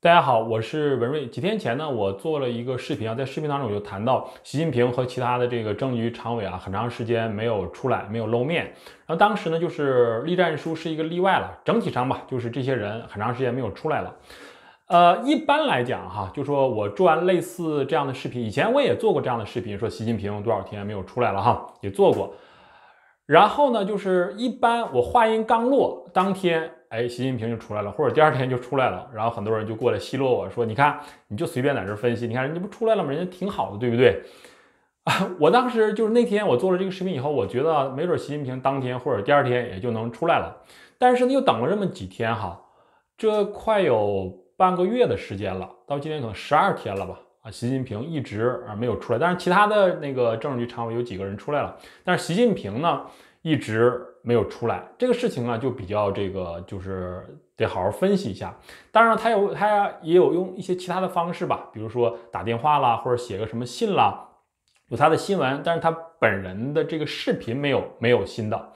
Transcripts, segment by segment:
大家好，我是文瑞。几天前呢，我做了一个视频啊，在视频当中我就谈到习近平和其他的这个政治常委啊，很长时间没有出来，没有露面。然后当时呢，就是栗战书是一个例外了。整体上吧，就是这些人很长时间没有出来了。呃，一般来讲哈，就说我做完类似这样的视频，以前我也做过这样的视频，说习近平多少天没有出来了哈，也做过。然后呢，就是一般我话音刚落。当天，哎，习近平就出来了，或者第二天就出来了，然后很多人就过来奚落我说：“你看，你就随便在这分析，你看人家不出来了吗？人家挺好的，对不对？”啊，我当时就是那天我做了这个视频以后，我觉得没准习近平当天或者第二天也就能出来了，但是呢，又等了这么几天哈，这快有半个月的时间了，到今天可能十二天了吧？啊，习近平一直啊没有出来，但是其他的那个政治局常委有几个人出来了，但是习近平呢？一直没有出来，这个事情啊，就比较这个，就是得好好分析一下。当然，他有他也有用一些其他的方式吧，比如说打电话啦，或者写个什么信啦，有他的新闻，但是他本人的这个视频没有没有新的。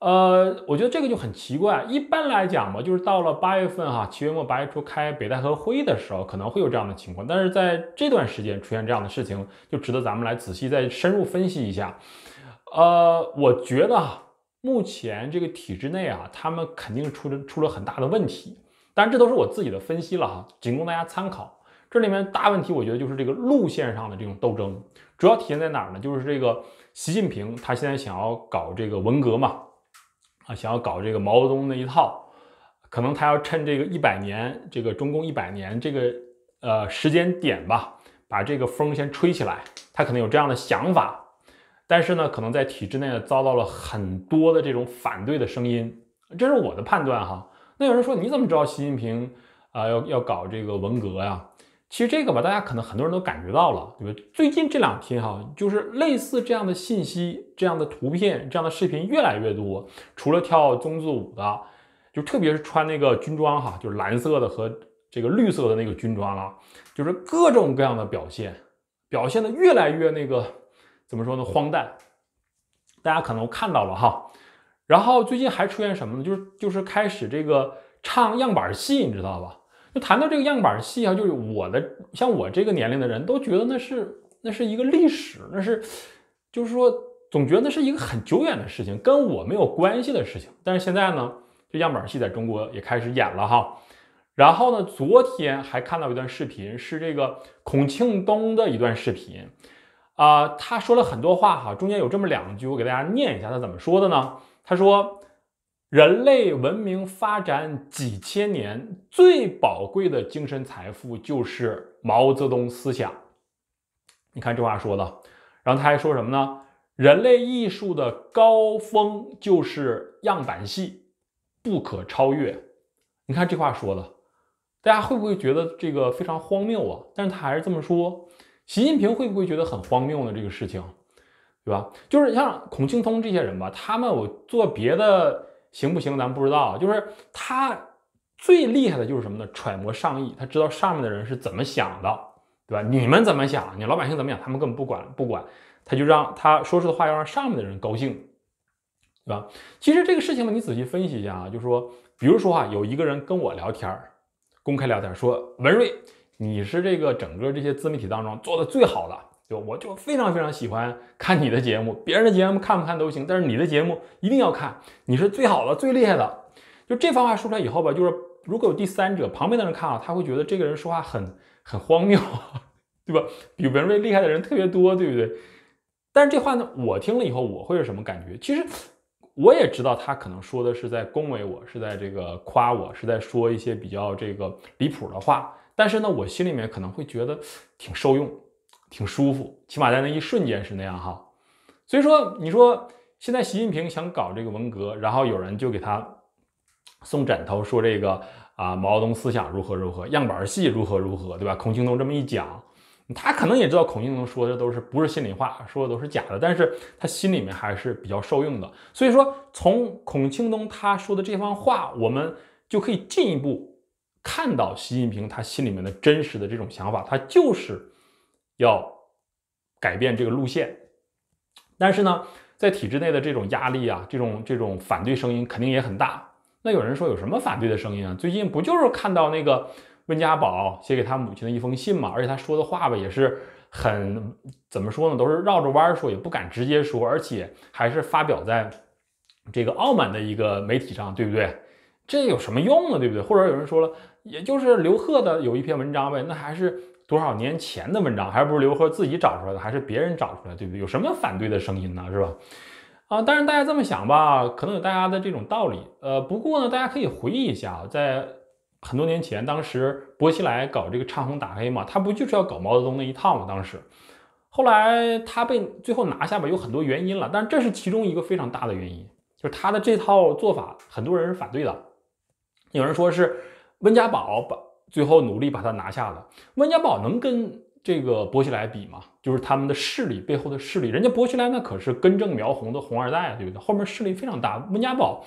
呃，我觉得这个就很奇怪。一般来讲嘛，就是到了八月份哈，七月末八月初开北戴河会议的时候，可能会有这样的情况。但是在这段时间出现这样的事情，就值得咱们来仔细再深入分析一下。呃，我觉得目前这个体制内啊，他们肯定出了出了很大的问题，但这都是我自己的分析了哈，仅供大家参考。这里面大问题，我觉得就是这个路线上的这种斗争，主要体现在哪儿呢？就是这个习近平他现在想要搞这个文革嘛，啊，想要搞这个毛泽东那一套，可能他要趁这个一百年，这个中共一百年这个呃时间点吧，把这个风先吹起来，他可能有这样的想法。但是呢，可能在体制内遭到了很多的这种反对的声音，这是我的判断哈。那有人说，你怎么知道习近平啊要要搞这个文革呀？其实这个吧，大家可能很多人都感觉到了，对吧？最近这两天哈，就是类似这样的信息、这样的图片、这样的视频越来越多。除了跳宗字舞的，就特别是穿那个军装哈，就是蓝色的和这个绿色的那个军装了，就是各种各样的表现，表现的越来越那个。怎么说呢？荒诞，大家可能看到了哈。然后最近还出现什么呢？就是就是开始这个唱样板戏，你知道吧？就谈到这个样板戏啊，就是我的像我这个年龄的人都觉得那是那是一个历史，那是就是说总觉得那是一个很久远的事情，跟我没有关系的事情。但是现在呢，这样板戏在中国也开始演了哈。然后呢，昨天还看到一段视频，是这个孔庆东的一段视频。啊，他说了很多话哈，中间有这么两句，我给大家念一下，他怎么说的呢？他说，人类文明发展几千年，最宝贵的精神财富就是毛泽东思想。你看这话说的。然后他还说什么呢？人类艺术的高峰就是样板戏，不可超越。你看这话说的，大家会不会觉得这个非常荒谬啊？但是他还是这么说。习近平会不会觉得很荒谬呢？这个事情，对吧？就是像孔庆通这些人吧，他们我做别的行不行，咱不知道。就是他最厉害的就是什么呢？揣摩上意，他知道上面的人是怎么想的，对吧？你们怎么想？你老百姓怎么想？他们根本不管不管，他就让他说出的话要让上面的人高兴，对吧？其实这个事情呢，你仔细分析一下啊，就是说，比如说啊，有一个人跟我聊天公开聊天说文瑞。你是这个整个这些自媒体当中做的最好的，对吧？我就非常非常喜欢看你的节目，别人的节目看不看都行，但是你的节目一定要看。你是最好的，最厉害的。就这番话说出来以后吧，就是如果有第三者旁边的人看了，他会觉得这个人说话很很荒谬，对吧？比文瑞厉害的人特别多，对不对？但是这话呢，我听了以后我会是什么感觉？其实我也知道他可能说的是在恭维我，是在这个夸我，是在说一些比较这个离谱的话。但是呢，我心里面可能会觉得挺受用，挺舒服，起码在那一瞬间是那样哈。所以说，你说现在习近平想搞这个文革，然后有人就给他送枕头，说这个啊，毛泽东思想如何如何，样板戏如何如何，对吧？孔庆东这么一讲，他可能也知道孔庆东说的都是不是心里话，说的都是假的，但是他心里面还是比较受用的。所以说，从孔庆东他说的这番话，我们就可以进一步。看到习近平他心里面的真实的这种想法，他就是要改变这个路线。但是呢，在体制内的这种压力啊，这种这种反对声音肯定也很大。那有人说有什么反对的声音啊？最近不就是看到那个温家宝写给他母亲的一封信嘛？而且他说的话吧，也是很怎么说呢，都是绕着弯说，也不敢直接说，而且还是发表在这个傲慢的一个媒体上，对不对？这有什么用呢？对不对？或者有人说了，也就是刘贺的有一篇文章呗，那还是多少年前的文章，还不是刘贺自己找出来的，还是别人找出来，对不对？有什么反对的声音呢？是吧？啊，当然大家这么想吧，可能有大家的这种道理。呃，不过呢，大家可以回忆一下，在很多年前，当时薄熙来搞这个唱红打黑嘛，他不就是要搞毛泽东那一套吗？当时，后来他被最后拿下吧，有很多原因了，但这是其中一个非常大的原因，就是他的这套做法，很多人是反对的。有人说是温家宝把最后努力把他拿下了。温家宝能跟这个薄熙来比吗？就是他们的势力背后的势力，人家薄熙来那可是根正苗红的红二代，对不对？后面势力非常大。温家宝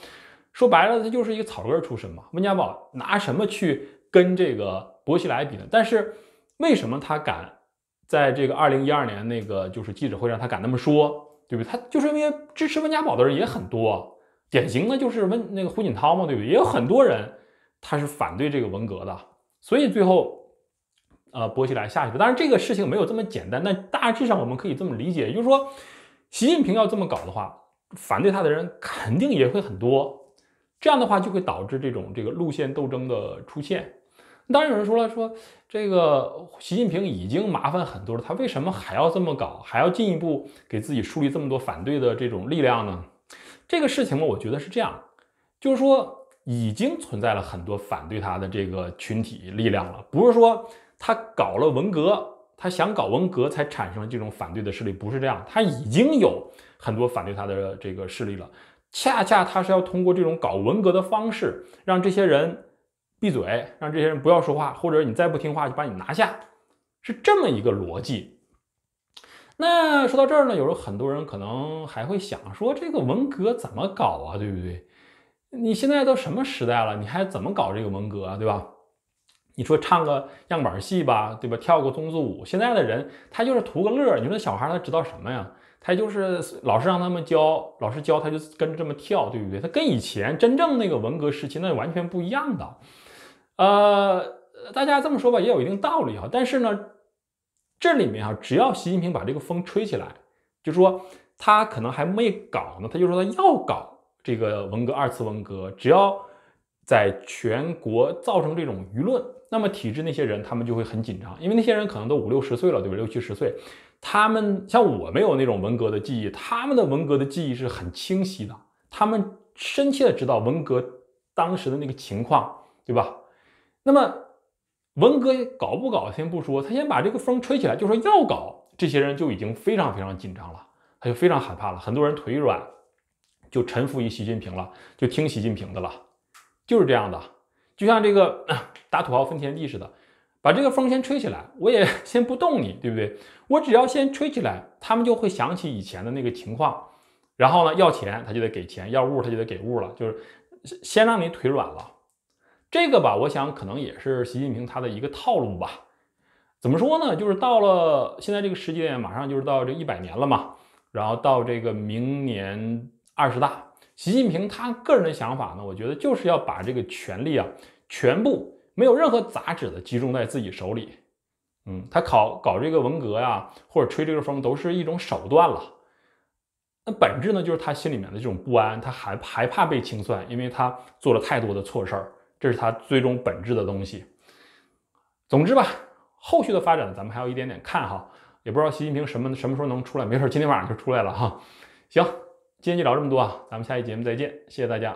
说白了，他就是一个草根出身嘛。温家宝拿什么去跟这个薄熙来比呢？但是为什么他敢在这个二零一二年那个就是记者会上他敢那么说，对不对？他就是因为支持温家宝的人也很多。典型的就是温那个胡锦涛嘛，对不对？也有很多人他是反对这个文革的，所以最后，呃，薄熙来下去了。但是这个事情没有这么简单，但大致上我们可以这么理解，就是说，习近平要这么搞的话，反对他的人肯定也会很多，这样的话就会导致这种这个路线斗争的出现。当然有人说了，说这个习近平已经麻烦很多了，他为什么还要这么搞，还要进一步给自己树立这么多反对的这种力量呢？这个事情呢，我觉得是这样，就是说已经存在了很多反对他的这个群体力量了，不是说他搞了文革，他想搞文革才产生了这种反对的势力，不是这样，他已经有很多反对他的这个势力了，恰恰他是要通过这种搞文革的方式，让这些人闭嘴，让这些人不要说话，或者你再不听话就把你拿下，是这么一个逻辑。那说到这儿呢，有时候很多人可能还会想说：“这个文革怎么搞啊？对不对？你现在都什么时代了，你还怎么搞这个文革啊？对吧？你说唱个样板戏吧，对吧？跳个粽子舞，现在的人他就是图个乐。你说小孩他知道什么呀？他就是老师让他们教，老师教他就跟着这么跳，对不对？他跟以前真正那个文革时期那完全不一样的。呃，大家这么说吧，也有一定道理啊。但是呢。这里面啊，只要习近平把这个风吹起来，就说他可能还没搞呢，他就说他要搞这个文革二次文革。只要在全国造成这种舆论，那么体制那些人他们就会很紧张，因为那些人可能都五六十岁了，对吧？六七十岁，他们像我没有那种文革的记忆，他们的文革的记忆是很清晰的，他们深切的知道文革当时的那个情况，对吧？那么。文革搞不搞先不说，他先把这个风吹起来，就说要搞，这些人就已经非常非常紧张了，他就非常害怕了，很多人腿软，就臣服于习近平了，就听习近平的了，就是这样的，就像这个打土豪分田地似的，把这个风先吹起来，我也先不动你，对不对？我只要先吹起来，他们就会想起以前的那个情况，然后呢，要钱他就得给钱，要物他就得给物了，就是先让你腿软了。这个吧，我想可能也是习近平他的一个套路吧。怎么说呢？就是到了现在这个时间，马上就是到这一百年了嘛。然后到这个明年二十大，习近平他个人的想法呢，我觉得就是要把这个权力啊，全部没有任何杂质的集中在自己手里。嗯，他考搞这个文革呀，或者吹这个风，都是一种手段了。那本质呢，就是他心里面的这种不安，他还还怕被清算，因为他做了太多的错事儿。这是它最终本质的东西。总之吧，后续的发展咱们还有一点点看哈，也不知道习近平什么什么时候能出来，没事，今天晚上就出来了哈。行，今天就聊这么多啊，咱们下期节目再见，谢谢大家。